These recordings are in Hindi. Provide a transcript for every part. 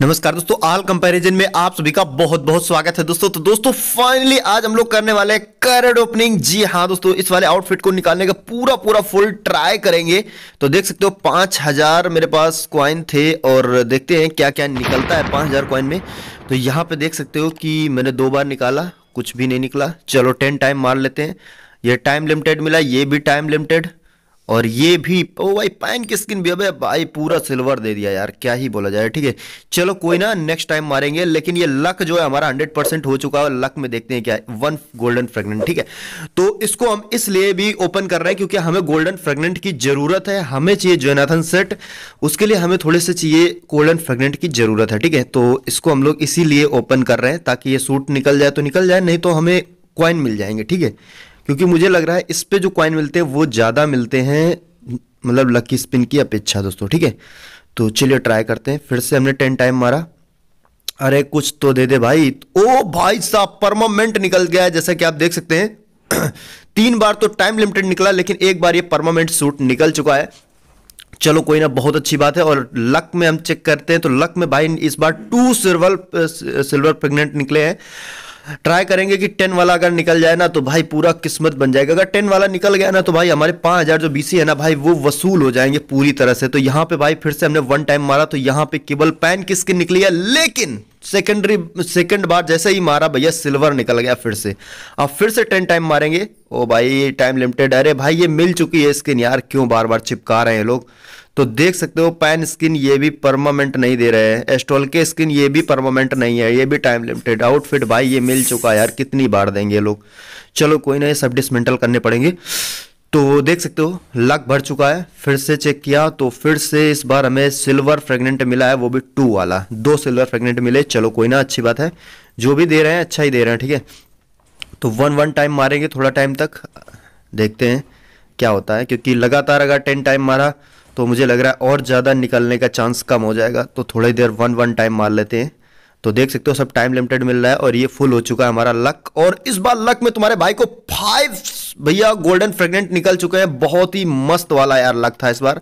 नमस्कार दोस्तों आल कंपैरिजन में आप सभी का बहुत बहुत स्वागत है दोस्तों तो दोस्तों फाइनली आज हम लोग करने वाले हैं ओपनिंग जी हाँ दोस्तों इस वाले आउटफिट को निकालने का पूरा पूरा फुल ट्राई करेंगे तो देख सकते हो पांच हजार मेरे पास क्वाइन थे और देखते हैं क्या क्या निकलता है पांच हजार क्वाइन में तो यहाँ पे देख सकते हो कि मैंने दो बार निकाला कुछ भी नहीं निकला चलो टेन टाइम मार लेते हैं ये टाइम लिमिटेड मिला ये भी टाइम लिमिटेड और ये भी ओ भाई पैन की स्किन भी अबे भाई पूरा सिल्वर दे दिया यार क्या ही बोला जाए ठीक है चलो कोई ना नेक्स्ट टाइम मारेंगे लेकिन ये लक जो है हमारा 100 परसेंट हो चुका है लक में देखते हैं क्या है वन गोल्डन फ्रेगनेंट ठीक है तो इसको हम इसलिए भी ओपन कर रहे हैं क्योंकि हमें गोल्डन फ्रेगनेंट की जरूरत है हमें चाहिए जोनाथन सेट उसके लिए हमें थोड़े से चाहिए गोल्डन फ्रेगनेंट की जरूरत है ठीक है तो इसको हम लोग इसीलिए ओपन कर रहे हैं ताकि ये सूट निकल जाए तो निकल जाए नहीं तो हमें क्वाइन मिल जाएंगे ठीक है क्योंकि मुझे लग रहा है इस पे जो कॉइन मिलते हैं वो ज़्यादा मिलते हैं मतलब लकी स्पिन की अपेक्षा दोस्तों ठीक है तो चलिए ट्राई करते हैं फिर से हमने टेन टाइम मारा अरे कुछ तो दे दे भाई ओ भाई साहब परमानेंट निकल गया है जैसा कि आप देख सकते हैं तीन बार तो टाइम लिमिटेड निकला लेकिन एक बार ये परमानेंट सूट निकल चुका है चलो कोई ना बहुत अच्छी बात है और लक में हम चेक करते हैं तो लक में भाई इस बार टू सिल्वर सिल्वर प्रेग्नेंट निकले हैं ट्राई करेंगे कि टेन वाला अगर निकल जाए ना तो भाई पूरा किस्मत बन जाएगा अगर टेन वाला निकल गया ना तो भाई हमारे पाँच हज़ार जो बीसी है ना भाई वो वसूल हो जाएंगे पूरी तरह से तो यहाँ पे भाई फिर से हमने वन टाइम मारा तो यहाँ पे केवल पैन की स्किन निकली है लेकिन सेकेंडरी सेकेंड बार जैसे ही मारा भैया सिल्वर निकल गया फिर से अब फिर से टेन टाइम मारेंगे ओ भाई ये टाइम लिमिटेड अरे भाई ये मिल चुकी है स्किन यार क्यों बार बार चिपका रहे हैं लोग तो देख सकते हो पैन स्किन ये भी परमानेंट नहीं दे रहे हैं एस्ट्रोल के स्किन ये भी परमानेंट नहीं है ये भी टाइम लिमिटेड आउटफिट भाई ये मिल चुका है यार कितनी बार देंगे लोग चलो कोई ना ये सब डिसमेंटल करने पड़ेंगे तो देख सकते हो लक भर चुका है फिर से चेक किया तो फिर से इस बार हमें सिल्वर फ्रेगनेंट मिला है वो भी टू वाला दो सिल्वर फ्रेगनेंट मिले चलो कोई ना अच्छी बात है जो भी दे रहे हैं अच्छा ही दे रहे हैं ठीक है तो वन वन टाइम मारेंगे थोड़ा टाइम तक देखते हैं क्या होता है क्योंकि लगातार अगर टेन टाइम मारा तो मुझे लग रहा है और ज़्यादा निकलने का चांस कम हो जाएगा तो थोड़ी देर वन वन टाइम मार लेते हैं तो देख सकते हो सब टाइम लिमिटेड मिल रहा है और ये फुल हो चुका है हमारा लक और इस बार लक में तुम्हारे भाई को फाइव भैया गोल्डन फ्रेगनेंट निकल चुके हैं बहुत ही मस्त वाला यार लक था इस बार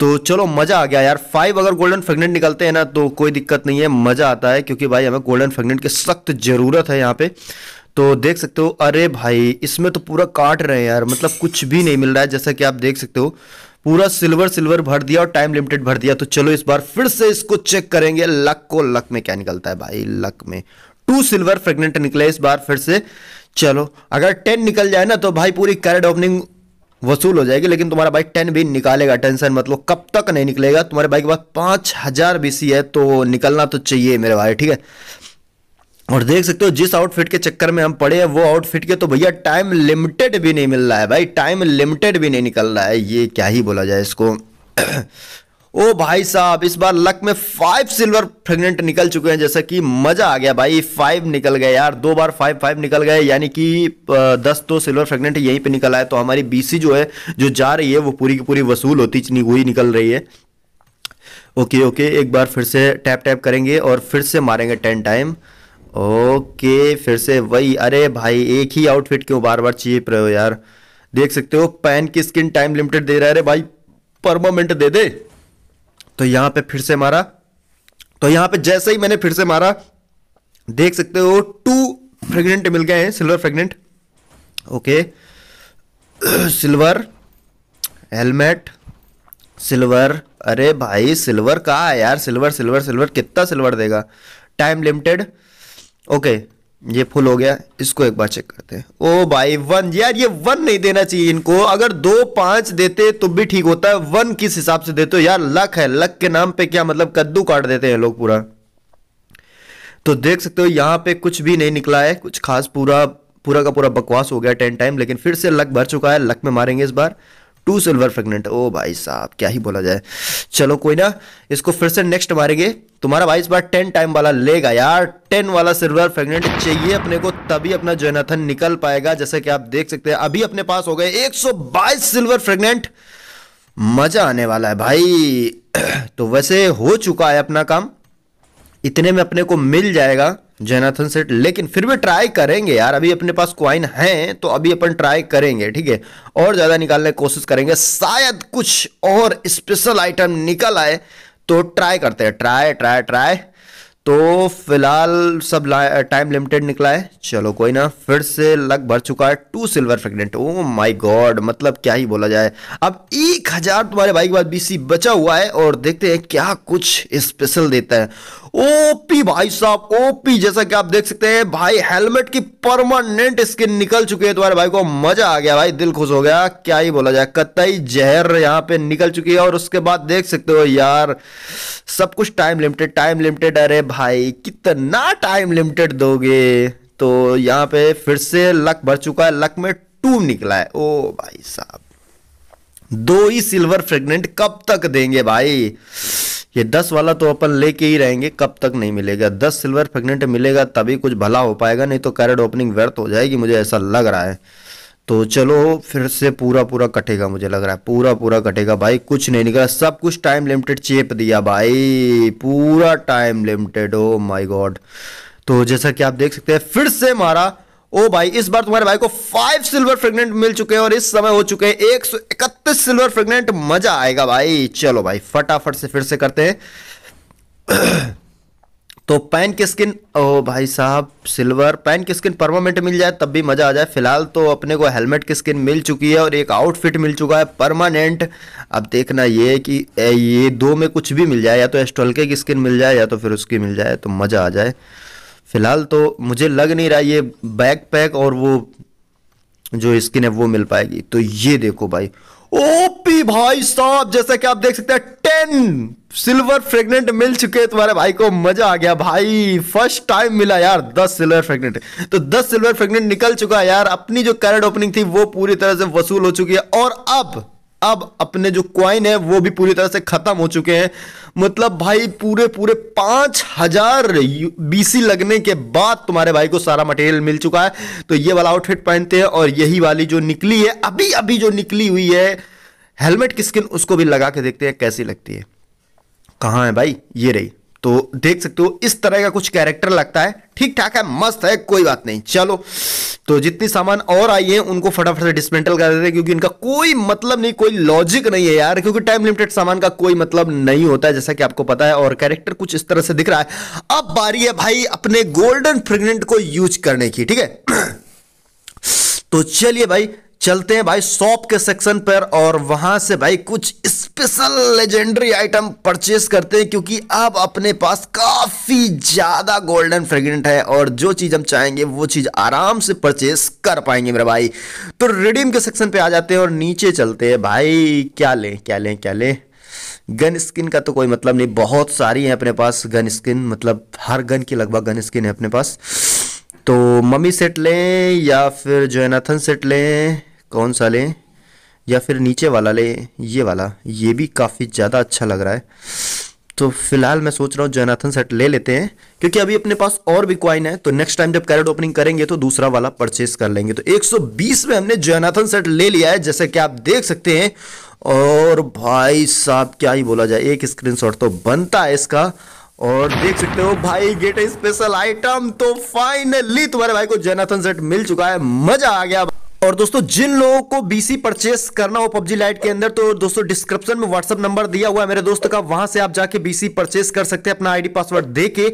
तो चलो मजा आ गया यार फाइव अगर गोल्डन फ्रेगनेंट निकलते हैं ना तो कोई दिक्कत नहीं है मजा आता है क्योंकि भाई हमें गोल्डन फ्रेगनेंट की सख्त जरूरत है यहाँ पे तो देख सकते हो अरे भाई इसमें तो पूरा काट रहे हैं यार मतलब कुछ भी नहीं मिल रहा है जैसा कि आप देख सकते हो पूरा सिल्वर सिल्वर भर दिया और टाइम लिमिटेड भर दिया तो चलो इस बार फिर से इसको चेक करेंगे लक को लक में क्या निकलता है भाई लक में टू सिल्वर फ्रेगनेंट निकले इस बार फिर से चलो अगर टेन निकल जाए ना तो भाई पूरी कैरेट ओपनिंग वसूल हो जाएगी लेकिन तुम्हारा बाइक टेन भी निकालेगा टेंशन मतलब कब तक नहीं निकलेगा तुम्हारे बाइक के पास पांच हज़ार बीसी है तो निकलना तो चाहिए मेरे भाई ठीक है और देख सकते हो जिस आउटफिट के चक्कर में हम पड़े हैं वो आउटफिट के तो भैया टाइम लिमिटेड भी नहीं मिल रहा है भाई टाइम लिमिटेड भी नहीं निकल रहा है ये क्या ही बोला जाए इसको ओ भाई साहब इस बार लक में फाइव सिल्वर फ्रेगनेंट निकल चुके हैं जैसा कि मजा आ गया भाई फाइव निकल गए यार दो बार फाइव फाइव निकल गए यानी कि दस तो सिल्वर फ्रेगनेंट यहीं पे निकल आए तो हमारी बीसी जो है जो जा रही है वो पूरी की पूरी वसूल होती हुई निकल रही है ओके ओके एक बार फिर से टैप टैप करेंगे और फिर से मारेंगे टेन टाइम ओके फिर से वही अरे भाई एक ही आउटफिट क्यों बार बार चीप रहे हो यार देख सकते हो पैन की स्किन टाइम लिमिटेड दे रहा है अरे भाई परमानेंट दे दे तो यहां पे फिर से मारा तो यहां पे जैसे ही मैंने फिर से मारा देख सकते हो टू फ्रेगनेंट मिल गए हैं silver fragment okay silver helmet silver अरे भाई सिल्वर कहा यार सिल्वर सिल्वर सिल्वर कितना सिल्वर देगा टाइम लिमिटेड ओके ये फुल हो गया इसको एक बार चेक करते हैं ओ oh भाई वन यार ये वन नहीं देना चाहिए इनको अगर दो पांच देते तो भी ठीक होता है वन किस हिसाब से देते हो यार लक है लक के नाम पे क्या मतलब कद्दू काट देते हैं लोग पूरा तो देख सकते हो यहाँ पे कुछ भी नहीं निकला है कुछ खास पूरा पूरा का पूरा बकवास हो गया टेन टाइम लेकिन फिर से लक भर चुका है लक में मारेंगे इस बार टू सिल्वर फ्रेगनेंट ओ भाई साहब क्या ही बोला जाए चलो कोई ना इसको फिर से नेक्स्ट मारेंगे तुम्हारा भाई इस बार टेन टाइम वाला लेगा यार टेन वाला सिल्वर फ्रेगनेंट चाहिए अपने को तभी अपना जोनाथन निकल पाएगा जैसे कि आप देख सकते हैं अभी अपने पास हो गए एक सिल्वर फ्रेगनेंट मजा आने वाला है भाई तो वैसे हो चुका है अपना काम इतने में अपने को मिल जाएगा जेनाथन सेट लेकिन फिर भी ट्राई करेंगे यार अभी अपने पास क्वाइन है तो अभी अपन ट्राई करेंगे ठीक है और ज़्यादा निकालने की कोशिश करेंगे शायद कुछ और स्पेशल आइटम निकल आए तो ट्राई करते हैं ट्राई ट्राई ट्राई तो फिलहाल सब टाइम लिमिटेड निकला है चलो कोई ना फिर से लग भर चुका है two silver fragment oh my god मतलब क्या ही बोला जाए अब एक हजार तुम्हारे भाई के बाद बीसी बचा हुआ है और देखते हैं क्या कुछ स्पेशल देता है ओपी भाई साहब ओपी जैसा कि आप देख सकते हैं भाई हेलमेट की परमानेंट स्किन निकल चुकी है तुम्हारे भाई को मजा आ गया भाई दिल खुश हो गया क्या ही बोला जाए कतई जहर यहाँ पे निकल चुकी है और उसके बाद देख सकते हो यार सब कुछ टाइम लिमिटेड टाइम लिमिटेड अरे भाई कितना टाइम लिमिटेड दोगे तो यहाँ पे फिर से लक भर चुका है लक में टू निकला है ओ भाई साहब दो ही सिल्वर फ्रेगनेंट कब तक देंगे भाई ये दस वाला तो अपन लेके ही रहेंगे कब तक नहीं मिलेगा दस सिल्वर फ्रेगनेंट मिलेगा तभी कुछ भला हो पाएगा नहीं तो कैरेट ओपनिंग व्यर्थ हो जाएगी मुझे ऐसा लग रहा है तो चलो फिर से पूरा पूरा कटेगा मुझे लग रहा है पूरा पूरा कटेगा भाई कुछ नहीं निकला सब कुछ टाइम लिमिटेड चेप दिया भाई पूरा time limited oh my god तो जैसा कि आप देख सकते हैं फिर से मारा ओ भाई इस बार तुम्हारे भाई को फाइव सिल्वर फ्रेगनेंट मिल चुके हैं और इस समय हो चुके हैं एक सिल्वर फ्रेगनेंट मजा आएगा भाई चलो भाई फटाफट से फिर से करते हैं तो पैन की स्किन ओ भाई साहब सिल्वर पैन की स्किन परमानेंट मिल जाए तब भी मज़ा आ जाए फिलहाल तो अपने को हेलमेट की स्किन मिल चुकी है और एक आउटफिट मिल चुका है परमानेंट अब देखना ये कि ये दो में कुछ भी मिल जाए या तो एस्टोलके की स्किन मिल जाए या तो फिर उसकी मिल जाए तो मज़ा आ जाए फिलहाल तो मुझे लग नहीं रहा ये बैक पैक और वो जो स्किन है वो मिल पाएगी तो ये देखो भाई ओपी भाई साहब जैसा कि आप देख सकते हैं टेन सिल्वर फ्रेगनेंट मिल चुके तुम्हारे भाई को मजा आ गया भाई फर्स्ट टाइम मिला यार दस सिल्वर फ्रेगनेंट तो दस सिल्वर फ्रेगनेंट निकल चुका है यार अपनी जो कैरेट ओपनिंग थी वो पूरी तरह से वसूल हो चुकी है और अब अब अपने जो क्वाइन है वो भी पूरी तरह से खत्म हो चुके हैं मतलब भाई पूरे पूरे पांच हजार बीसी लगने के बाद तुम्हारे भाई को सारा मटेरियल मिल चुका है तो ये वाला आउटफिट पहनते हैं और यही वाली जो निकली है अभी अभी जो निकली हुई है हेलमेट की स्किन उसको भी लगा के देखते हैं कैसी लगती है कहाँ है भाई ये रही तो देख सकते हो इस तरह का कुछ कैरेक्टर लगता है ठीक ठाक है मस्त है कोई बात नहीं चलो तो जितनी सामान और आई है उनको फटाफट से डिसमेंटल कर देते हैं क्योंकि इनका कोई मतलब नहीं कोई लॉजिक नहीं है यार क्योंकि टाइम लिमिटेड सामान का कोई मतलब नहीं होता है जैसा कि आपको पता है और कैरेक्टर कुछ इस तरह से दिख रहा है अब बारी है भाई अपने गोल्डन फ्रेगनेंट को यूज करने की ठीक है तो चलिए भाई चलते हैं भाई शॉप के सेक्शन पर और वहां से भाई कुछ स्पेशल लेजेंडरी आइटम परचेस करते हैं क्योंकि अब अपने पास काफी ज्यादा गोल्डन फ्रेगनेंट है और जो चीज हम चाहेंगे वो चीज आराम से परचेस कर पाएंगे मेरा भाई तो रिडीम के सेक्शन पे आ जाते हैं और नीचे चलते हैं भाई क्या लें क्या लें क्या लें गन स्किन का तो कोई मतलब नहीं बहुत सारी है अपने पास गन स्किन मतलब हर गन की लगभग गन स्किन है अपने पास तो मम्मी सेट लें या फिर जोनाथन सेट लें कौन सा लें या फिर नीचे वाला लें ये वाला ये भी काफ़ी ज़्यादा अच्छा लग रहा है तो फिलहाल मैं सोच रहा हूँ जोनाथन सेट ले लेते हैं क्योंकि अभी अपने पास और भी क्वाइन है तो नेक्स्ट टाइम जब कैरेट ओपनिंग करेंगे तो दूसरा वाला परचेस कर लेंगे तो 120 में हमने जोनाथन सेट ले लिया है जैसे कि आप देख सकते हैं और भाई साहब क्या ही बोला जाए एक स्क्रीन तो बनता है इसका और देख सकते हो भाई गेट स्पेशल आइटम तो फाइनली तुम्हारे भाई को जोनाथन सेट मिल चुका है मजा आ गया और दोस्तों जिन लोगों को बीसी परचेस करना हो पबजी लाइट के अंदर तो दोस्तों डिस्क्रिप्शन में व्हाट्सअप नंबर दिया हुआ है मेरे दोस्त का वहां से आप जाके बीसी परचेस कर सकते हैं अपना आईडी पासवर्ड देके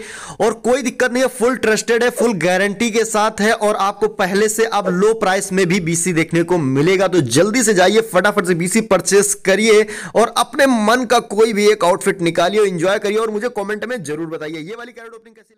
और कोई दिक्कत नहीं है फुल ट्रस्टेड है फुल गारंटी के साथ है और आपको पहले से अब लो प्राइस में भी बीसी देखने को मिलेगा तो जल्दी से जाइए फटाफट से बीसी परचेस करिए और अपने मन का कोई भी एक आउटफिट निकालिए इंजॉय करिए और मुझे कॉमेंट में जरूर बताइए ये वाली कैरेट ओपनिंग कैसे